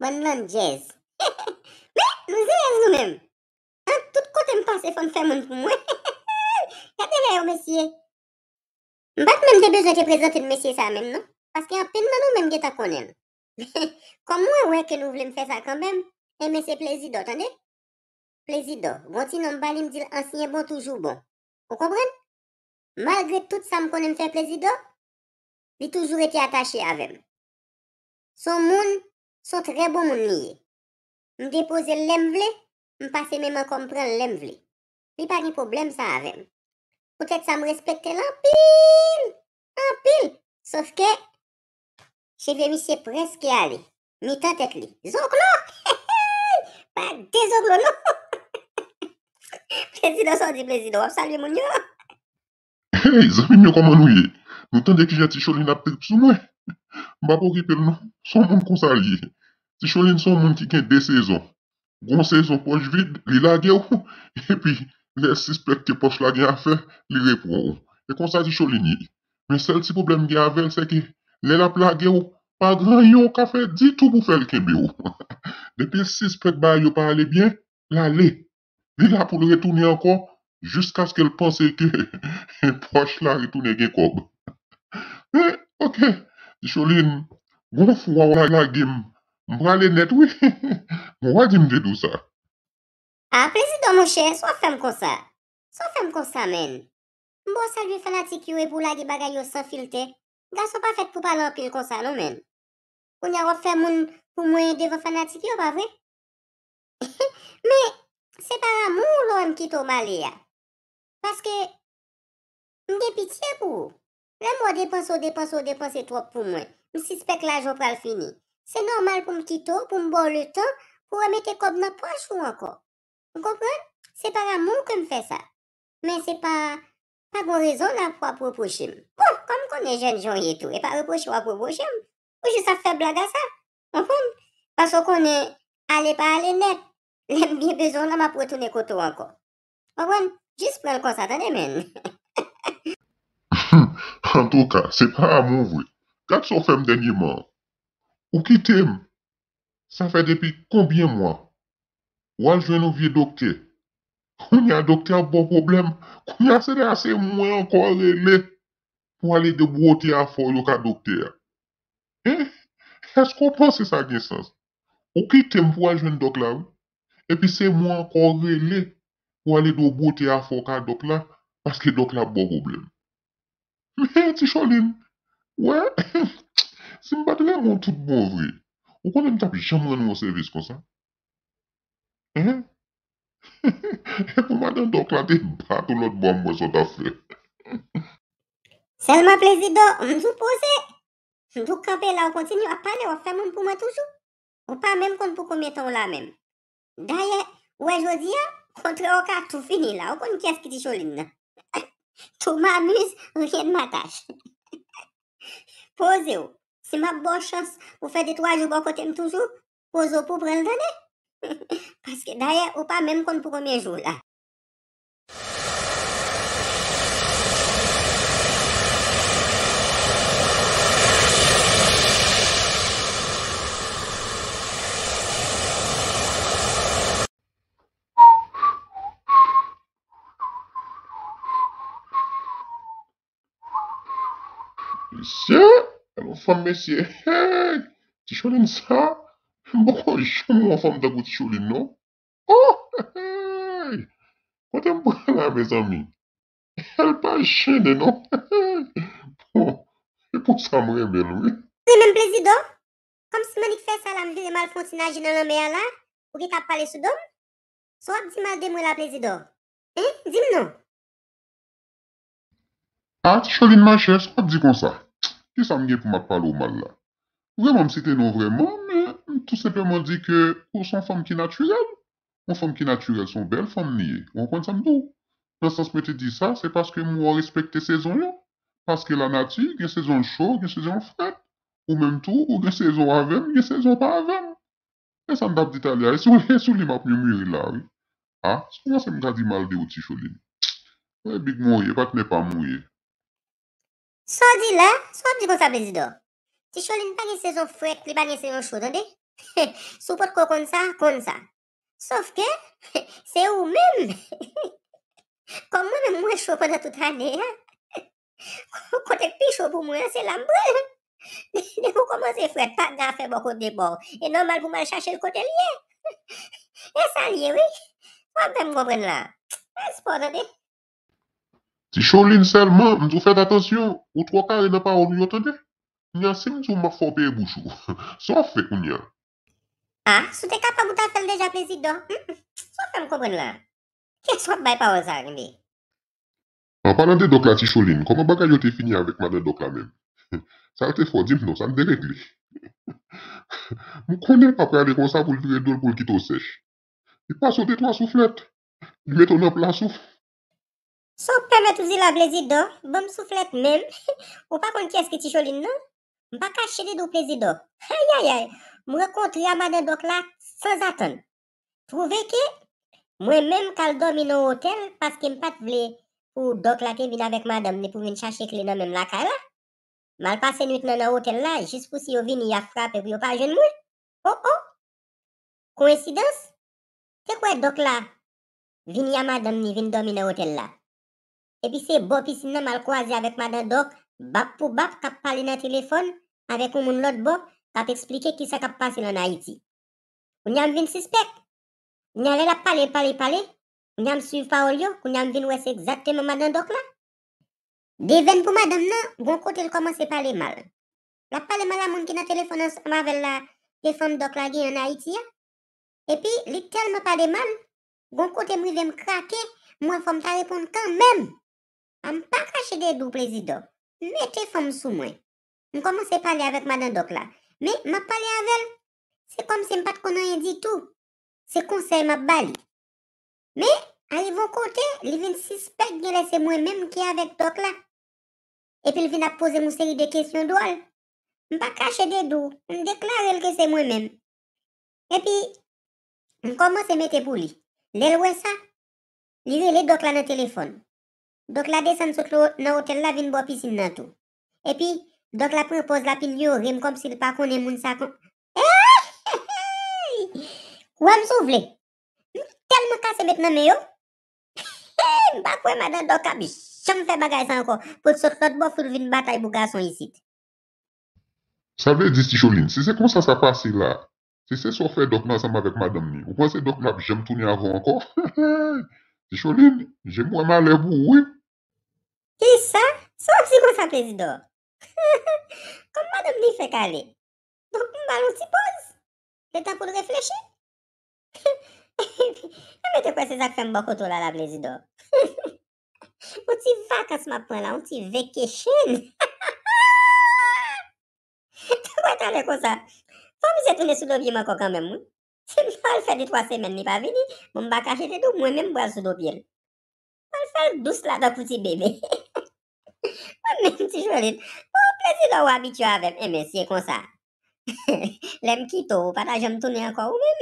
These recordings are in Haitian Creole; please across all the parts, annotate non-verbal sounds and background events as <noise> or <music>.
Bonne lente, jess Mais, nous aimons nous-mêmes. En hein, tout cas, je pense que c'est pour moi. Qu'est-ce monsieur? Je ne pas présenter le monsieur ça même, non? Parce qu'il y a de nous-mêmes qui est <laughs> à comme moi, ouais que nous voulons faire ça quand même, et eh, mais c'est plaisir, attendez vois? Plaisir, bon, si je ne peux pas bon toujours bon. vous comprenez Malgré tout, ça me connaît me faire plaisir. mais toujours été attaché à monde So tre bon moun niye. M depoze lem vle, m pase mèman kompran lem vle. Li pari problem sa avèm. Poutèk sa m respekte l'ampil. Ampil. Sof ke, se ve mi se preske ale. Mi tantek li. Zonk lò. <laughs> Pa de zonk lò nou. <laughs> Plezidon son di plezidon. Salve moun yo. Hey, zan mi mèman moun nouye. M tantek ki jè ti choli naptek psou nouye. M pa pou ki pel nou. Son moun kon salye. Ti chouline son moun ki ken de sezon. Gon sezon poch vide, li la ge ou. <laughs> E pi, le sispek ke poch la gen a fe, li repon ou. E konsa ti chouline. Men sel ti problem gen avel se ki, le lap la ge ou, pa gran yon ka fe ditou mou fel ke bi ou. <laughs> Depi sispek ba yon pa ale bien, la le. Li la pou le retounen ankon, jiska sken l'ponsen ke <laughs> poch la retounen gen kob. E, ok, ti chouline, gon fwa wak la gen ou. Mbra le net, wè. Mwa di mde dousa. A, prezidon mwen chè, sou fèm konsa. Sou fèm konsa men. Mbo salvi fanatik yo e pou la di bagay yo san filte. Gan sou pa fèt pou palan pil konsa lo men. O nè rop fèm moun pou mwen devan fanatik yo, pa vre? <laughs> Mè, se para moun lò mkito malè ya. Paske, mge pitiè pou. Lè mwen depenso, depenso, depenso trop pou mwen. Mse spek la jop pral fini. Se normal pou m kito, pou m bon <laughs> le tan, pou remete kob nan pwa chou anko. M kompran? Se par amon ke m fe sa. Men se pa, pa gwo rezon la pou apropo chem. Pon, kom kon ne jen jen ye tou, e pa apropo chou apropo chem. Ou jis sa fe blaga sa? M kompran? Paso kon ne ale pa ale net, lem miye bezon la ma pou etone koto anko. M kompran? Jis pral konsa tan emen. En tou ka, se par amon vwe. Gat so fem denye man. Ou ki tem, sa fè depi koubyen mwa? Ou aljwen nou vi dokte? Koun ya dokte a bo problem, koun ya sère a se mwen korele pou alè e de bote a fò lou ka dokte a. Eh, es konponsi sa gen sas? Ou ki tem pou aljwen dokle a, epi se mwen korele pou alè e de bote a fò lou ka dokle a, paske dokle a bo problem. Me, ti cholim, wè, ehem. <laughs> Si mba do la yon tout bovri, wakon yon tap yon jom reno yon servis kon sa? Hè? <laughs> E pou mwen de yon doklade, bat ou lout bon mwen sot a fè. Selman plezido, mdou pose, mdou kampe la wakonsin yon apane, wakon mwen pou mwen toujou, wakon mwen pou koumye tou la mèm. Daye, wè josi ya, kontre wakar tou fini la, wakon yon kyes ki ti cholin la. <laughs> Tou mwa amus, wakon mwen kèd mwa tash. <laughs> Pose ou, C'est ma bonne chance pour faire des trois jours bon côté toujours pour pour prendre donner. Parce que d'ailleurs, ou pas même comme pour premier jour là. Ou fam mesye, hei, ti chouline sa, mboko yi chouline ou fam degouti chouline, nou? Ou, hei, wote mbra la, me zami? El pa chene, nou? Ou, e pou sa mre belou, hei? Le men plezido, kom si manik fe sa la mvi le mal fontinaji nan an me ala, ou ki tap pale sudom, so ap di mal demwe la plezido, hei? Dime nou. A, ti chouline ma che, so ap di kon sa. Qui s'en est pour m'appeler au mal là? Vraiment, c'était non vraiment, mais tout simplement dit que, ou oh, sont femmes qui naturelles? Ou oh, femmes qui naturelles sont belles, femmes on Ou ça quoi ça me dit? L'instance me dit ça, c'est parce que moi respecte les saisons. Parce que la nature, il y a une saison chaude, une saison frette. Ou même tout, il y a une saison avec, une saison pas avec. Mais ça me dit, il y a une saison avec, Ah, saison pas avec. Ah, comment ça me dit mal de vous, Ticholin? Oui, il y a une saison pas mouillé. Sò di la, sò di kon sa bezido. Ti choli n pa gen sezon fred, pli pa gen sezon chod, an non dey? <laughs> Soupot ko kon sa, kon sa. Sòf ke, <laughs> se ou men. <laughs> Kon mwen men mwen chod kon da tout ane, an. Kon tek pi chod pou mwen, se lambran. De pou koman se fred, pak da fe mokon de bor. E normal pou man chache l kote liye. E san liye, wè. Wapen mwen pren la. S'pon an dey. Si Chouline selman, mtou fèd atensyon, ou trokare nan pa ou nyote de, nyase mtou ma fòpè e bouchou. Sò fèk ou nyan. Ha, sou de kap a moutatel deja plezid do? Sò fèm kompon lan. Kè sop bay pa ou zang li. An panan de dok la si Chouline, koman bagay yo te fini avèk madè dok la men? Sa lte fòzim non, sa lte derek li. Mkounen pa prade konsa pou lvire doun pou lkito sech. Y pa sote twa souflet, y meton ap la souf. So, premet ouzi la plezid do, bom souflet mem, <laughs> ou pa kon kyes ki ti cholin nan, m pa ka chedid ou plezid do. Hay, hay, hay, m rekont li a maden dok la sans atan. Trouve ke, mwen mem kal domi nan hotel paske m pat vle ou dok la te vin avek maden ni pou vin chashe kli nan men la kala. Mal pase nwit nan hotel la, jispo si yo vini ya frape ou yo pa jen mwen. Oh, oh, koensidans, te kwe dok la vini ya maden ni vini domi nan hotel la. Et puis c'est bon piscine nan mal croisé avec madame Doc, bap pour bap, kap parle nan téléphone, avec un moun l'autre bon, kap explique qui sa kap passe nan Haïti. Ou n'yam vin suspect. a n'yam la parle, On a Ou n'yam suive parole yo, ou n'yam vin où c'est exactement madame Doc là. Deven pour madame nan, bon côté le commence à parler mal. La parle mal à moun qui nan téléphone avec la femme Doc la gen en Haïti. Et puis, l'itel tellement parle mal, bon côté mouy me craquer, moi, femme, t'as répondu quand même. Am pas caché de dou prezidor. Mete fom sou mwen. M komanse pale avèk madan dok la. Me, ma avec. avèl. Se kom se m pat konan yon tout. Se conseil ma bali. Mais alivon kote, de vin sispek gen lese mwen menm ki avèk dok la. Epi li vin ap poser une série de kesyon doal. M pas kache de dou. M deklare l ke se mwen menm. Epi, m komanse mete pou li. Lèl wè sa. Li vile dok la nan Dok la desan sot la nan hotel la vin bo pisin nan tou. E pi, dok la pri repoz la pin yo, rim kom si l pakounen moun sakon. E a! Ouè m sou vle? Tel m kase met nan me yo? Bak wè madame dok a bi, chan m fè bagay sa ankon, pou sot lot bo ful vin batay bou gason yisit. Sa ve, dis ti Choline, se se kon sa sa pasi la, se se so fè dok nan sam avek madame mi, ou pwese dok nan bi jem toune avon ankon? Ti <laughs> Choline, jem m wèman lev ou wip, Ke li sa? Sa wap si kon sa plezido? <laughs> Koman do vli fek ale? Dok mbalon ti poz? Le tan pou l refleche? E <laughs> me te kwa se zak fèm bako to la la plezido? <laughs> Ou ti vakas ma pwen la? Ou ti vekechen? Te kwa te ale kon sa? Fwa mi se tounen sudopye man kokan men moun? Se mbal fèl di twa semen ni pa vini, mba kajete do mwen men mbwa sudopye. Mbal fèl dou sladok ou ti bebe. Men ti jwelin, e, <laughs> ou plezi do ou abityo avem, e men, siye konsa. Le mkito, pata jom tounen anko ou men.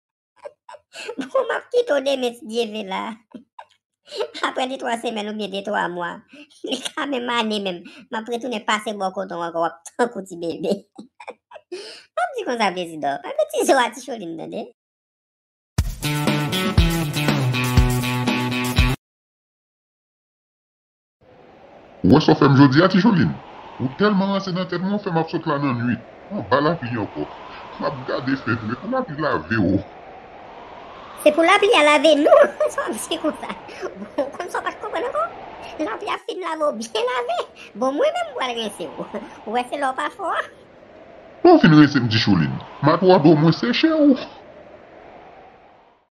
<laughs> Bou mapkito de men ti djeve la. <laughs> Apre di 3 semen ou bie de 3 mwa. Li kamen manen men, mapre tounen pase bo koton anko wap, tanko ti bebe. Map di konsa plezi do, apre ti zwa ti jwelin de de. Wè so fèm jodi a ti choulin? Ou telman anse nan tèt moun fèm ap so tlan nan nuit? An ba la pli anpok. La boukade fèm lè pou la pli la ve ou. Se pou la pli a la ve nou? Sò <laughs> msi kon sa. Koun so pa ch kompon anpok? La pli a fin la vo biye la ve. Bon mwen mèm wale resè ou. Wè se lò pa fò an? Ou fin resè m di choulin? Mat wè bon mwen seche ou?